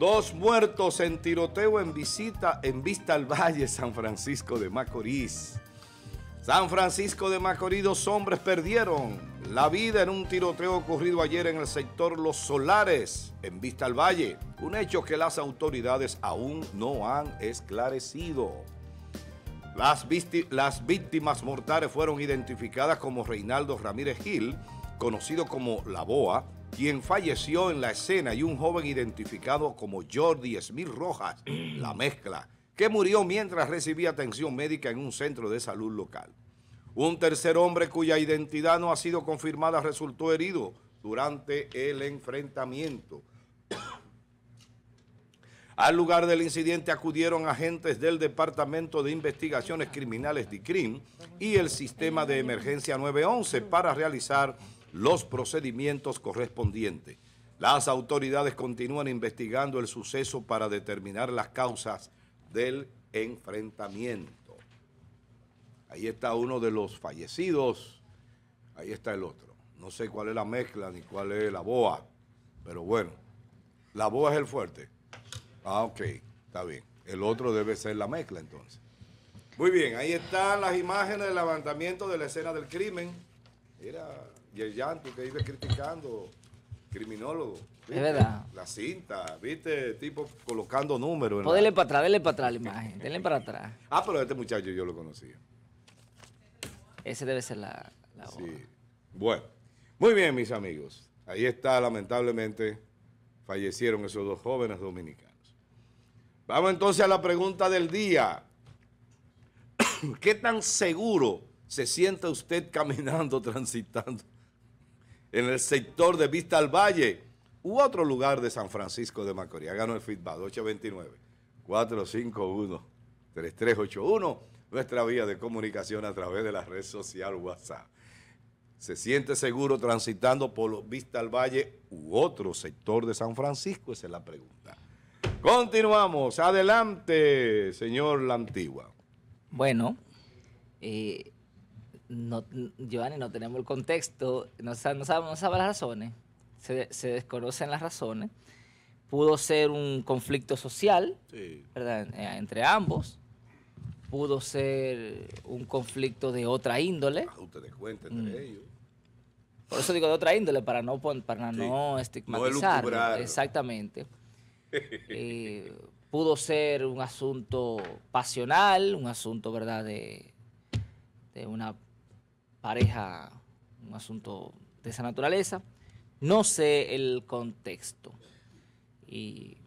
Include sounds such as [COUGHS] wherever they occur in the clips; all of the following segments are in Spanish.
Dos muertos en tiroteo en visita en vista al Valle San Francisco de Macorís. San Francisco de Macorís, dos hombres perdieron la vida en un tiroteo ocurrido ayer en el sector Los Solares, en Vista al Valle. Un hecho que las autoridades aún no han esclarecido. Las, víctimas mortales fueron identificadas como Reinaldo Ramírez Gil, conocido como La Boa, quien falleció en la escena, y un joven identificado como Jordi Esmil Rojas, la [CLEARS THROAT] mezcla, que murió mientras recibía atención médica en un centro de salud local. Un tercer hombre cuya identidad no ha sido confirmada resultó herido durante el enfrentamiento. [CLEARS THROAT] Al lugar del incidente acudieron agentes del Departamento de Investigaciones Criminales de CRIM y el Sistema de Emergencia 911 para realizar los procedimientos correspondientes. Las autoridades continúan investigando el suceso para determinar las causas del enfrentamiento. Ahí está uno de los fallecidos, ahí está el otro. No sé cuál es la mezcla ni cuál es la boa, pero bueno, la boa es el fuerte. Ah, ok, está bien. El otro debe ser la mezcla entonces. Muy bien, ahí están las imágenes del levantamiento de la escena del crimen. Era y el llanto que vive criticando, criminólogo. Es verdad. La cinta, ¿viste? Tipo colocando números. Pues para atrás, denle para atrás la imagen, denle para atrás. [LAUGHS] Ah, pero este muchacho yo lo conocía. Ese debe ser la, Sí. Bueno, muy bien, mis amigos. Ahí está, lamentablemente, fallecieron esos dos jóvenes dominicanos. Vamos entonces a la pregunta del día. [COUGHS] ¿Qué tan seguro se sienta usted caminando, [LAUGHS] transitando en el sector de Vista al Valle u otro lugar de San Francisco de Macorís. Háganos el feedback, 829-451-3381, nuestra vía de comunicación a través de la red social WhatsApp. Se siente seguro transitando por Vista al Valle u otro sector de San Francisco, esa es la pregunta. Continuamos, adelante, señor La Antigua. Bueno, eh, no, Giovanni, no tenemos el contexto, no, sabemos, las razones, se, desconocen las razones. Pudo ser un conflicto social ¿verdad? Eh, entre ambos, pudo ser un conflicto de otra índole. Ah, entre mm. ellos. Por eso digo de otra índole, para no, no estigmatizar. exactamente. [LAUGHS] Eh, pudo ser un asunto pasional, un asunto, ¿verdad?, de una pareja, un asunto de esa naturaleza. No sé el contexto. Y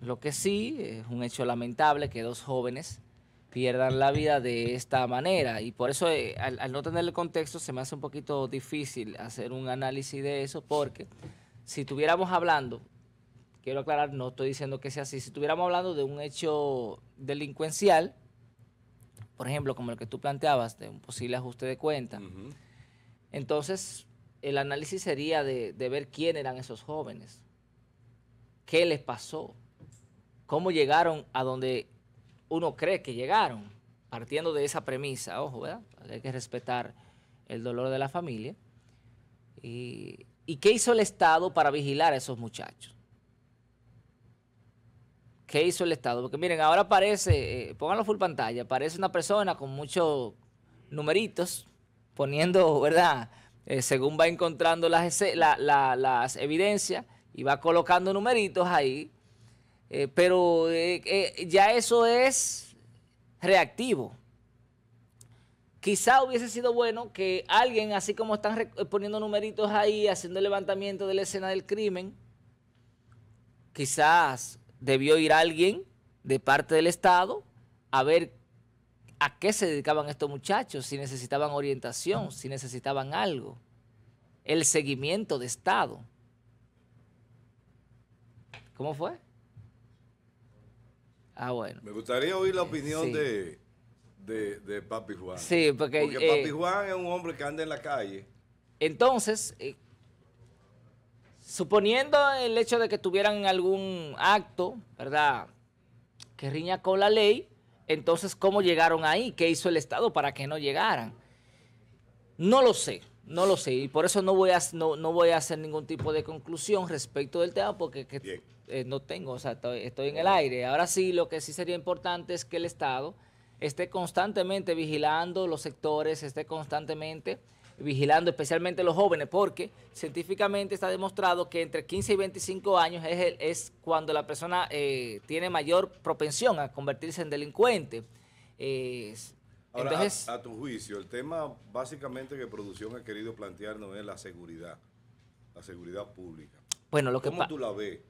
lo que sí es un hecho lamentable que dos jóvenes pierdan la vida de esta manera. Y por eso, eh, al, al, no tener el contexto, se me hace un poquito difícil hacer un análisis de eso, porque si estuviéramos hablando, quiero aclarar, no estoy diciendo que sea así, si estuviéramos hablando de un hecho delincuencial, por ejemplo, como el que tú planteabas, de un posible ajuste de cuenta. Entonces, el análisis sería de, ver quién eran esos jóvenes, qué les pasó, cómo llegaron a donde uno cree que llegaron, partiendo de esa premisa, ojo, ¿verdad? Hay que respetar el dolor de la familia. y qué hizo el Estado para vigilar a esos muchachos? hizo el Estado. Porque miren, ahora aparece, eh, pónganlo full pantalla, aparece una persona con muchos numeritos, poniendo, [LAUGHS] ¿verdad? Eh, según va encontrando las, las evidencias y va colocando numeritos ahí, eh, pero ya eso es reactivo. Quizá hubiese sido bueno que alguien, así como están poniendo numeritos ahí, haciendo el levantamiento de la escena del crimen, quizás debió ir alguien de parte del Estado a ver a qué se dedicaban estos muchachos, si necesitaban orientación, si necesitaban algo, el seguimiento de Estado. ¿Cómo fue? Ah, bueno. Me gustaría oír la opinión de, de, Papi Juan. Sí, porque... Papi eh, Juan es un hombre que anda en la calle. Entonces, eh, Suponiendo el hecho de que tuvieran algún acto, ¿verdad? Que riña con la ley, entonces, ¿cómo llegaron ahí? ¿Qué hizo el Estado para que no llegaran? No lo sé, no lo sé. Y por eso no voy a, no, voy a hacer ningún tipo de conclusión respecto del tema porque eh, no tengo, o sea, estoy, en el aire. Ahora sí, lo que sí sería importante es que el Estado esté constantemente vigilando los sectores, esté constantemente vigilando especialmente los jóvenes, porque científicamente está demostrado que entre 15 y 25 años es, cuando la persona eh, tiene mayor propensión a convertirse en delincuente. entonces, a, tu juicio, el tema básicamente que producción ha querido plantearnos es la seguridad, la seguridad pública. Bueno, lo ¿Cómo que tú la ves?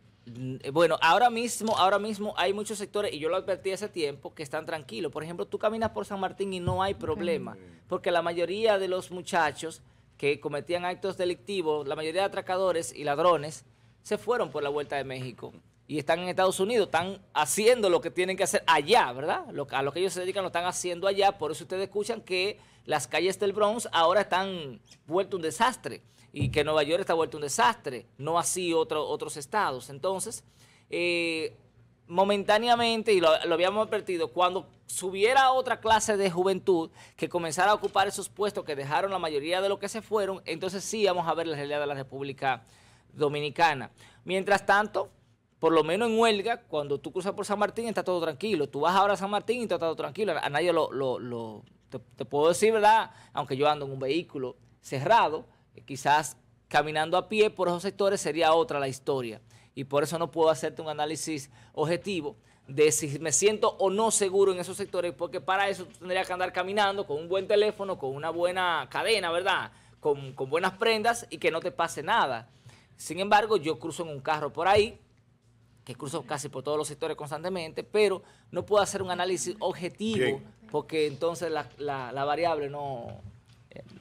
Bueno, ahora mismo, ahora mismo hay muchos sectores, y yo lo advertí hace tiempo, que están tranquilos. Por ejemplo, tú caminas por San Martín y no hay problema, porque la mayoría de los muchachos que cometían actos delictivos, la mayoría de atracadores y ladrones, se fueron por la Vuelta de México y están en Estados Unidos, están haciendo lo que tienen que hacer allá, ¿verdad? a lo que ellos se dedican lo están haciendo allá, por eso ustedes escuchan que las calles del Bronx ahora están vuelto un desastre y que Nueva York está vuelto un desastre, no así otros estados. Entonces, eh, momentáneamente, y lo, habíamos advertido, cuando subiera otra clase de juventud que comenzara a ocupar esos puestos que dejaron la mayoría de los que se fueron, entonces sí vamos a ver la realidad de la República Dominicana. Mientras tanto, por lo menos en huelga, cuando tú cruzas por San Martín está todo tranquilo. Tú vas ahora a San Martín y está todo tranquilo. A nadie lo... te, te puedo decir, ¿verdad? Aunque yo ando en un vehículo cerrado, eh, quizás caminando a pie por esos sectores sería otra la historia. Y por eso no puedo hacerte un análisis objetivo de si me siento o no seguro en esos sectores, porque para eso tendría que andar caminando con un buen teléfono, con una buena cadena, ¿verdad? Con, buenas prendas y que no te pase nada. Sin embargo, yo cruzo en un carro por ahí, que cruzo casi por todos los sectores constantemente, pero no puedo hacer un análisis objetivo, porque entonces la variable no,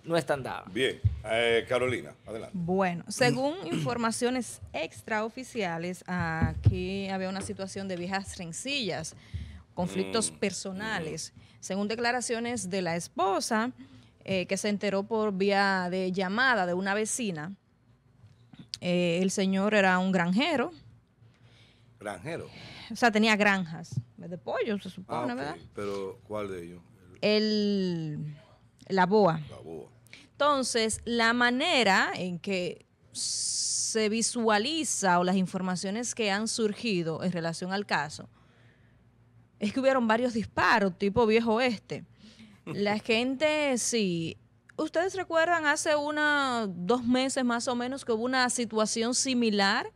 no están dadas. Bien, eh, Carolina, adelante. Bueno, según [CLEARS THROAT] informaciones extraoficiales, aquí había una situación de viejas rencillas, conflictos mm, personales. Mm. Según declaraciones de la esposa, eh, que se enteró por vía de llamada de una vecina, eh, el señor era un granjero. ¿Granjero? O sea, tenía granjas de pollo, se supone, ah, Pero, ¿cuál de ellos? El la boa. Entonces, la manera en que se visualiza o las informaciones que han surgido en relación al caso es que hubieron varios disparos, tipo viejo este. La [LAUGHS] gente, sí. ¿Ustedes recuerdan hace unos dos meses más o menos que hubo una situación similar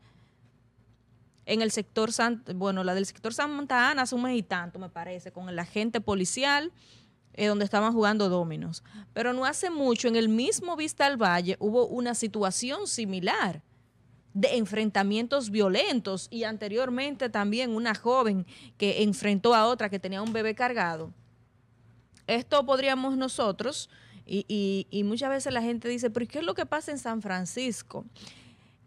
en el sector, San, bueno, la del sector Santa Ana hace un mes y tanto, me parece, con el agente policial eh, donde estaban jugando dominos. Pero no hace mucho, en el mismo Vista al Valle, hubo una situación similar de enfrentamientos violentos y anteriormente también una joven que enfrentó a otra que tenía un bebé cargado. Esto podríamos nosotros, y, muchas veces la gente dice, pero ¿qué es lo que pasa en San Francisco?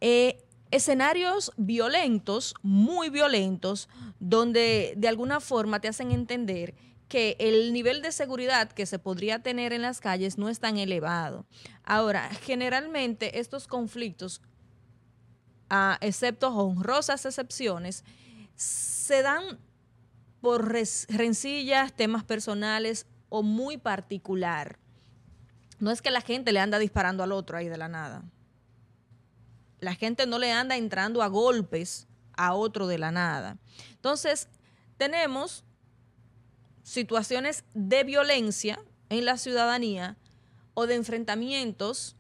Eh, escenarios violentos, muy violentos, donde de alguna forma te hacen entender que el nivel de seguridad que se podría tener en las calles no es tan elevado. Ahora, generalmente estos conflictos, ah, excepto honrosas excepciones, se dan por rencillas, temas personales o muy particular. No es que la gente le anda disparando al otro ahí de la nada. La gente no le anda entrando a golpes a otro de la nada. Entonces, tenemos situaciones de violencia en la ciudadanía o de enfrentamientos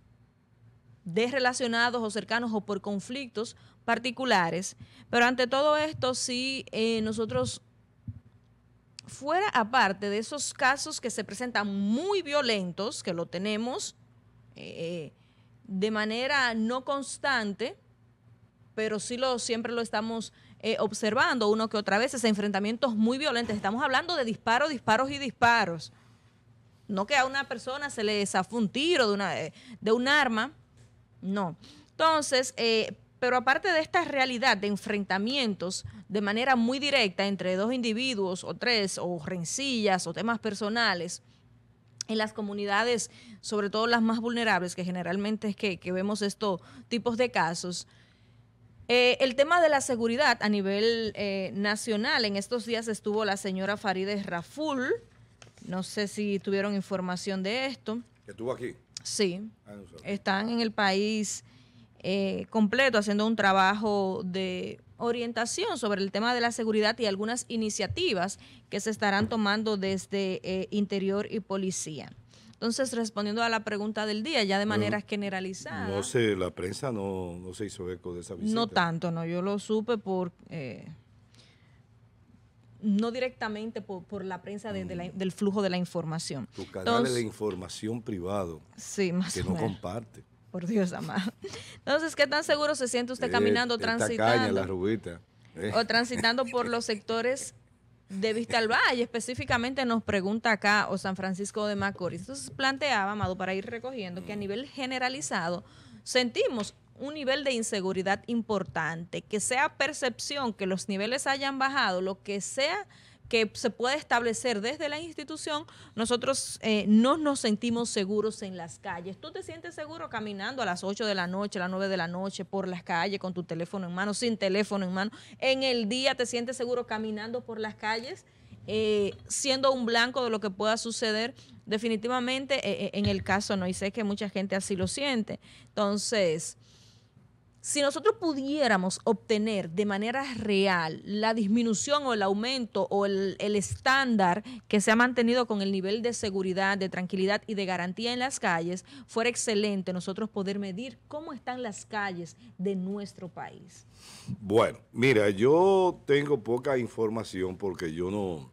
desrelacionados o cercanos o por conflictos particulares. Pero ante todo esto, si eh, nosotros, fuera aparte de esos casos que se presentan muy violentos, que lo tenemos eh, de manera no constante, pero sí lo, siempre lo estamos eh, observando uno que otra vez, es enfrentamientos muy violentos. Estamos hablando de disparos, disparos y disparos. No que a una persona se le zafó un tiro de, una, eh, de un arma, no. Entonces, eh, pero aparte de esta realidad de enfrentamientos de manera muy directa entre dos individuos o tres, o rencillas o temas personales, en las comunidades, sobre todo las más vulnerables, que generalmente es que vemos estos tipos de casos, eh, el tema de la seguridad a nivel eh, nacional, en estos días estuvo la señora Farideh Raful, no sé si tuvieron información de esto. ¿Que estuvo aquí? Sí, ah, están en el país eh, completo haciendo un trabajo de orientación sobre el tema de la seguridad y algunas iniciativas que se estarán tomando desde interior y policía. Entonces, respondiendo a la pregunta del día, ya de manera generalizada. No sé, la prensa no, se hizo eco de esa visita. No tanto, no, yo lo supe por... Eh, no directamente por, la prensa mm. del flujo de la información. Tu canal de la información privado. Sí, más que no comparte. Por Dios amado. Entonces, ¿qué tan seguro se siente usted eh, caminando, transitando? Caña, la rubita. Eh. O transitando por los sectores [LAUGHS] de Vista al específicamente nos pregunta acá, o San Francisco de Macorís. Entonces planteaba, Amado, para ir recogiendo, que a mm. nivel generalizado sentimos un nivel de inseguridad importante, que sea percepción que los niveles hayan bajado, lo que sea que se puede establecer desde la institución, nosotros eh, no nos sentimos seguros en las calles. ¿Tú te sientes seguro caminando a las 8 de la noche, a las 9 de la noche por las calles con tu teléfono en mano, sin teléfono en mano? ¿En el día te sientes seguro caminando por las calles? Eh, siendo un blanco de lo que pueda suceder, definitivamente eh, en el caso no, y sé que mucha gente así lo siente. Entonces, si nosotros pudiéramos obtener de manera real la disminución o el aumento o el, estándar que se ha mantenido con el nivel de seguridad, de tranquilidad y de garantía en las calles, fuera excelente nosotros poder medir cómo están las calles de nuestro país. Bueno, mira, yo tengo poca información porque yo no,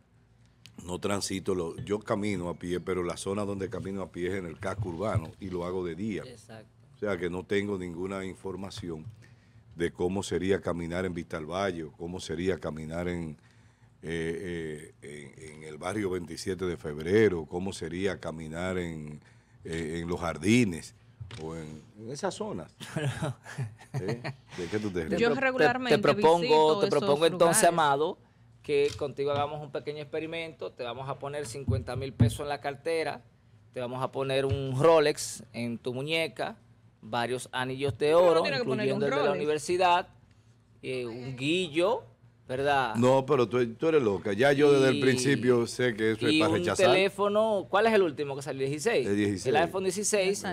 no transito, lo, yo camino a pie, pero la zona donde camino a pie es en el casco urbano y lo hago de día. Exacto. O sea que no tengo ninguna información de cómo sería caminar en Vistalvalle, cómo sería caminar en, eh, eh, en, el barrio 27 de febrero, cómo sería caminar eh, en, los jardines o en, esas zonas. [LAUGHS] Yo regularmente te, propongo, te propongo entonces, Amado, que contigo hagamos un pequeño experimento, te vamos a poner 50 mil pesos en la cartera, te vamos a poner un Rolex en tu muñeca, varios anillos de oro, de la universidad, eh, un guillo, ¿verdad? No, pero tú, eres loca. Ya yo desde el principio sé que eso es para rechazar. Y un teléfono, ¿cuál es el último que salió? El 16. El, 16. iPhone 16.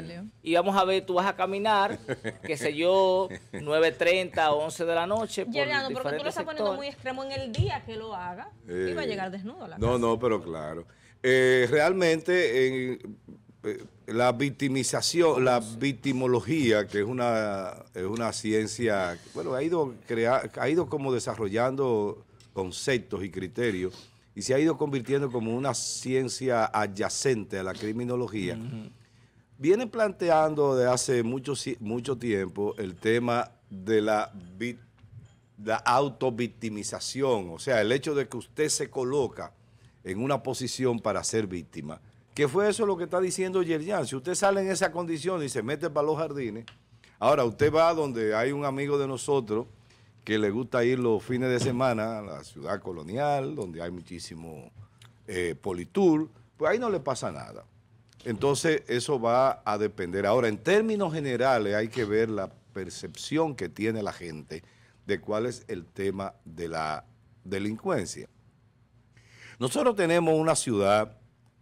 Y vamos a ver, tú vas a caminar, qué sé yo, 9.30 [LAUGHS] 11 de la noche. Y, porque tú lo estás poniendo muy extremo en el día que lo haga. Y va a eh, llegar desnudo a la No, casa. no, pero claro. Eh, realmente, en la victimización, la victimología, que es una, ciencia, bueno, ha ido, ha ido como desarrollando conceptos y criterios y se ha ido convirtiendo como una ciencia adyacente a la criminología. Viene planteando de hace mucho, mucho tiempo el tema de la, la autovictimización, o sea, el hecho de que usted se coloca en una posición para ser víctima que fue eso lo que está diciendo Yerian... Si usted sale en esa condición y se mete para los jardines, ahora usted va donde hay un amigo de nosotros que le gusta ir los fines de semana a la ciudad colonial, donde hay muchísimo eh, politur, pues ahí no le pasa nada. Entonces eso va a depender. Ahora, en términos generales hay que ver la percepción que tiene la gente de cuál es el tema de la delincuencia. Nosotros tenemos una ciudad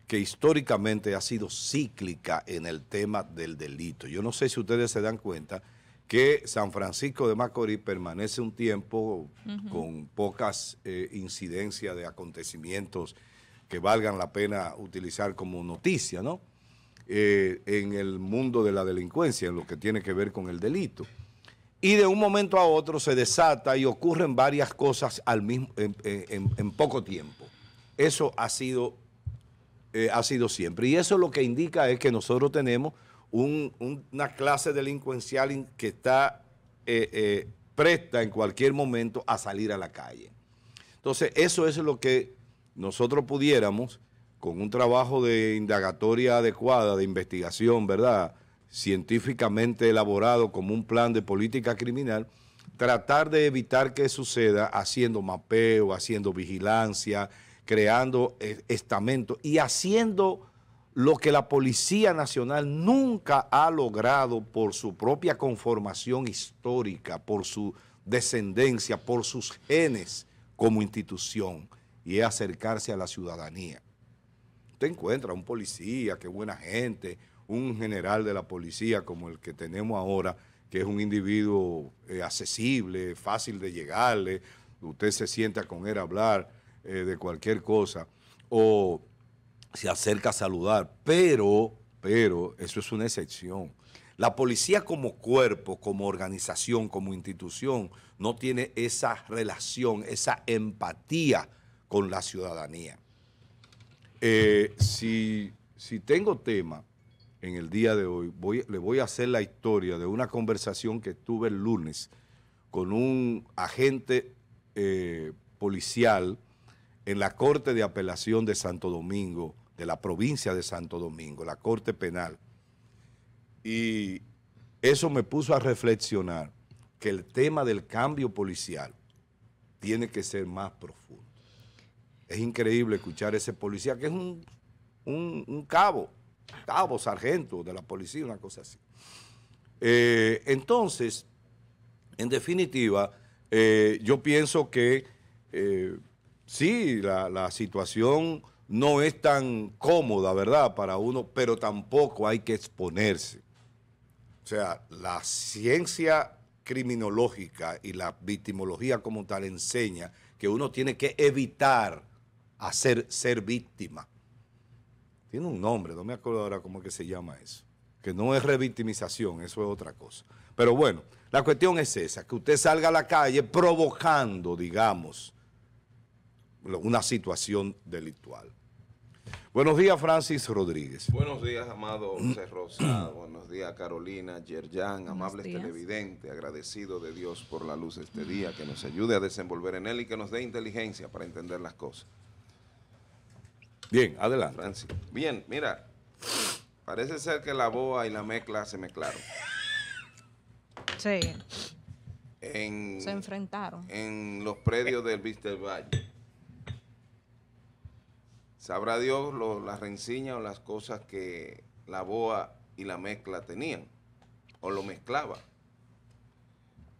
que históricamente ha sido cíclica en el tema del delito. Yo no sé si ustedes se dan cuenta que San Francisco de Macorís permanece un tiempo con pocas eh, incidencias de acontecimientos que valgan la pena utilizar como noticia, ¿no? Eh, en el mundo de la delincuencia, en lo que tiene que ver con el delito. Y de un momento a otro se desata y ocurren varias cosas al mismo, en poco tiempo. Eso ha sido eh, ha sido siempre. Y eso lo que indica es que nosotros tenemos una clase delincuencial que está eh, eh, presta en cualquier momento a salir a la calle. Entonces, eso es lo que nosotros pudiéramos, con un trabajo de indagatoria adecuada, de investigación, ¿verdad?, científicamente elaborado como un plan de política criminal, tratar de evitar que suceda haciendo mapeo, haciendo vigilancia, creando eh, estamentos y haciendo lo que la Policía Nacional nunca ha logrado por su propia conformación histórica, por su descendencia, por sus genes como institución, y es acercarse a la ciudadanía. Usted encuentra un policía, qué buena gente, un general de la policía como el que tenemos ahora, que es un individuo eh, accesible, fácil de llegarle, usted se sienta con él a hablar, eh, de cualquier cosa, o se acerca a saludar, pero, pero eso es una excepción. La policía como cuerpo, como organización, como institución, no tiene esa relación, esa empatía con la ciudadanía. Eh, si, tengo tema en el día de hoy, voy, le voy a hacer la historia de una conversación que tuve el lunes con un agente eh, policial en la Corte de Apelación de Santo Domingo, de la provincia de Santo Domingo, la Corte Penal. Y eso me puso a reflexionar que el tema del cambio policial tiene que ser más profundo. Es increíble escuchar a ese policía que es un, un, un cabo, cabo, sargento de la policía, una cosa así. Eh, entonces, en definitiva, eh, yo pienso que eh, sí, la, situación no es tan cómoda, ¿verdad? Para uno, pero tampoco hay que exponerse. O sea, la ciencia criminológica y la victimología como tal enseña que uno tiene que evitar hacer, ser víctima. Tiene un nombre, no me acuerdo ahora cómo que se llama eso. Que no es revictimización, eso es otra cosa. Pero bueno, la cuestión es esa, que usted salga a la calle provocando, digamos, una situación delictual. Buenos días, Francis Rodríguez. Buenos días, amado [CLEARS THROAT] José Buenos días, Carolina, Yerjan, amables televidentes, agradecido de Dios por la luz este día, que nos ayude a desenvolver en él y que nos dé inteligencia para entender las cosas. Bien, adelante. Francis. Bien, mira, parece ser que la boa y la mezcla se mezclaron. Sí. se enfrentaron. En los predios del Víster Valle. Sabrá Dios las rencillas o las cosas que la boa y la mezcla tenían, o lo mezclaba.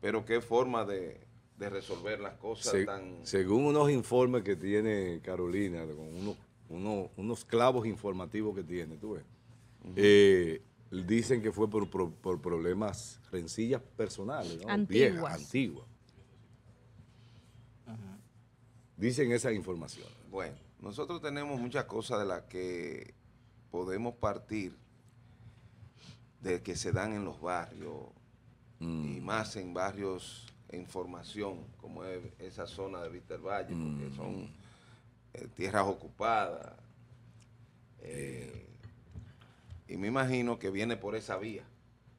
Pero qué forma de, resolver las cosas tan... Según unos informes que tiene Carolina, con unos, clavos informativos que tiene, tú ves, eh, dicen que fue por, problemas, rencillas personales, ¿no? antiguas. antiguas. Dicen esa información. Bueno. Nosotros tenemos muchas cosas de las que podemos partir, de que se dan en los barrios, y mm. más en barrios en formación, como es esa zona de Víctor Valle, porque mm. son eh, tierras ocupadas. Eh, y me imagino que viene por esa vía,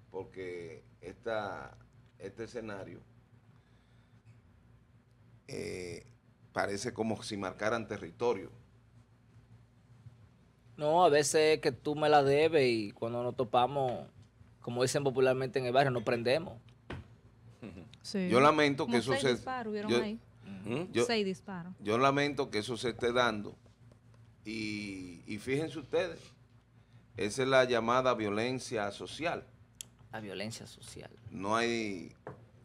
porque esta, este escenario eh, parece como si marcaran territorio. No, a veces que tú me la debes y cuando nos topamos, como dicen popularmente en el barrio, nos prendemos. Yo lamento que eso se... ¿Mm? disparos. Yo lamento que eso se esté dando. Y, y fíjense ustedes, esa es la llamada violencia social. La violencia social. No hay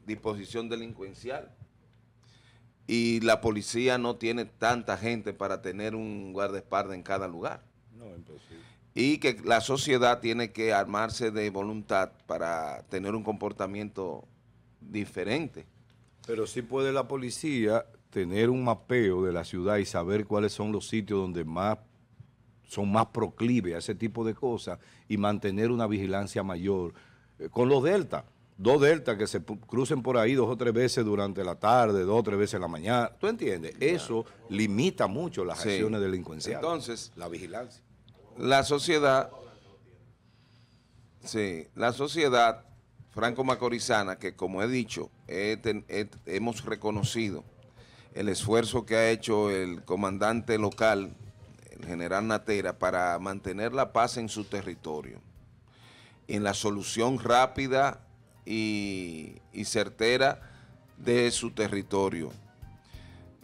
disposición delincuencial y la policía no tiene tanta gente para tener un guardaespaldas en cada lugar. No, Y que la sociedad tiene que armarse de voluntad para tener un comportamiento diferente. Pero sí puede la policía tener un mapeo de la ciudad y saber cuáles son los sitios donde más son más proclives a ese tipo de cosas y mantener una vigilancia mayor eh, con los deltas dos deltas que se crucen por ahí dos o tres veces durante la tarde, dos o tres veces en la mañana. ¿Tú entiendes? Eso limita mucho las acciones delincuenciales. Entonces, la vigilancia. La sociedad, sí, la sociedad franco macorizana, que como he dicho, hemos reconocido el esfuerzo que ha hecho el comandante local, el general Natera, para mantener la paz en su territorio, en la solución rápida y, certera de su territorio.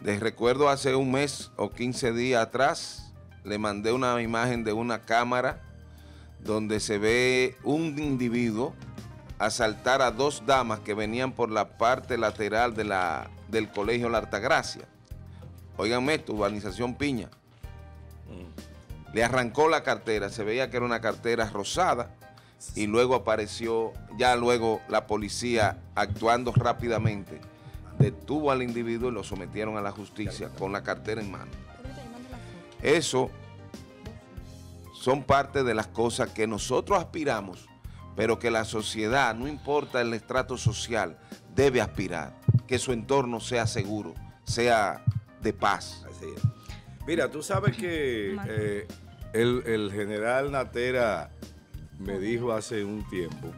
Les recuerdo hace un mes o 15 días atrás, le mandé una imagen de una cámara donde se ve un individuo asaltar a dos damas que venían por la parte lateral de la, del colegio La Gracia Óiganme esto, urbanización Piña. Mm. Le arrancó la cartera, se veía que era una cartera rosada y luego apareció, ya luego la policía actuando rápidamente, detuvo al individuo y lo sometieron a la justicia con la cartera en mano. Eso son parte de las cosas que nosotros aspiramos, pero que la sociedad, no importa el estrato social, debe aspirar, que su entorno sea seguro, sea de paz. Mira, tú sabes que eh, el, el general Natera me dijo hace un tiempo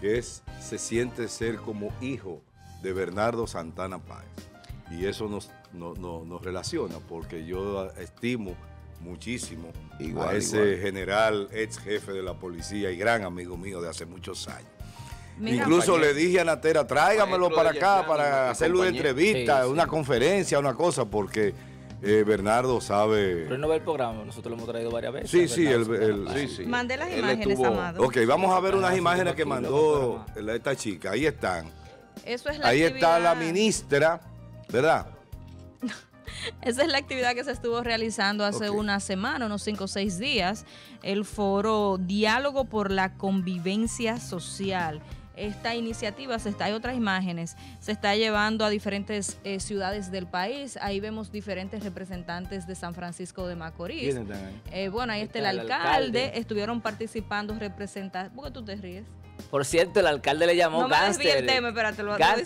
que es, se siente ser como hijo de Bernardo Santana Páez. Y eso nos, nos relaciona porque yo estimo muchísimo a ese general, ex jefe de la policía y gran amigo mío de hace muchos años. Incluso le dije a Natera, tráigamelo para acá, para hacerle una entrevista, una conferencia, una cosa, porque eh, Bernardo sabe. Pero no ve el programa, nosotros lo hemos traído varias veces. Sí, sí, el, sí, Mandé las imágenes, Amado. Ok, vamos a ver unas imágenes que mandó esta chica. Ahí están. Eso es la Ahí está la ministra, ¿verdad? [LAUGHS] Esa es la actividad que se estuvo realizando hace una semana, unos cinco o seis días, el foro Diálogo por la Convivencia Social esta iniciativa se está, hay otras imágenes, se está llevando a diferentes eh, ciudades del país. Ahí vemos diferentes representantes de San Francisco de Macorís. Eh, bueno, ahí está, el, alcalde. el alcalde, estuvieron participando representantes. ¿Por qué tú te ríes? Por cierto, el alcalde le llamó no me No el tema, lo [LAUGHS] la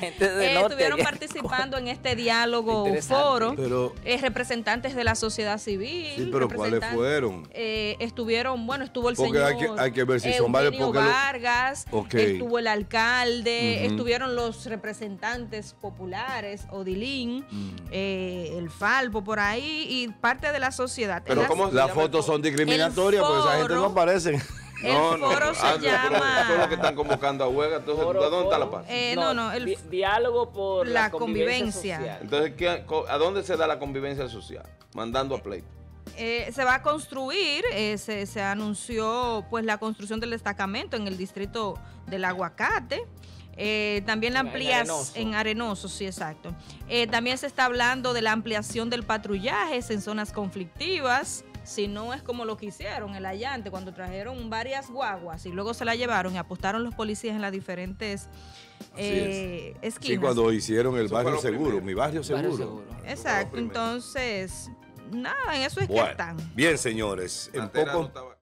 eh, Estuvieron participando en este diálogo [LAUGHS] foro pero, eh, representantes de la sociedad civil. pero ¿cuáles fueron? Eh, estuvieron, bueno, estuvo el señor hay ver si son Vargas, estuvo el alcalde, estuvieron los representantes populares, Odilín, mm. el Falpo por ahí y parte de la sociedad. Pero como las fotos son discriminatorias, pues esa gente no aparece el foro se llama. Todos los que están convocando a huelga. ¿dónde está la paz? no, no. El... diálogo por la, convivencia. Entonces, ¿a dónde se da la convivencia social? Mandando a pleito. se va a construir, se, anunció pues la construcción del destacamento en el distrito del Aguacate. también la ampliación en Arenoso, sí, exacto. también se está hablando de la ampliación del patrullaje en zonas conflictivas si no es como lo que hicieron el allante, cuando trajeron varias guaguas y luego se la llevaron y apostaron los policías en las diferentes eh, esquinas. Sí, cuando hicieron el barrio seguro, mi barrio seguro. Exacto, entonces, nada, en eso es que están. Bien, señores, en poco...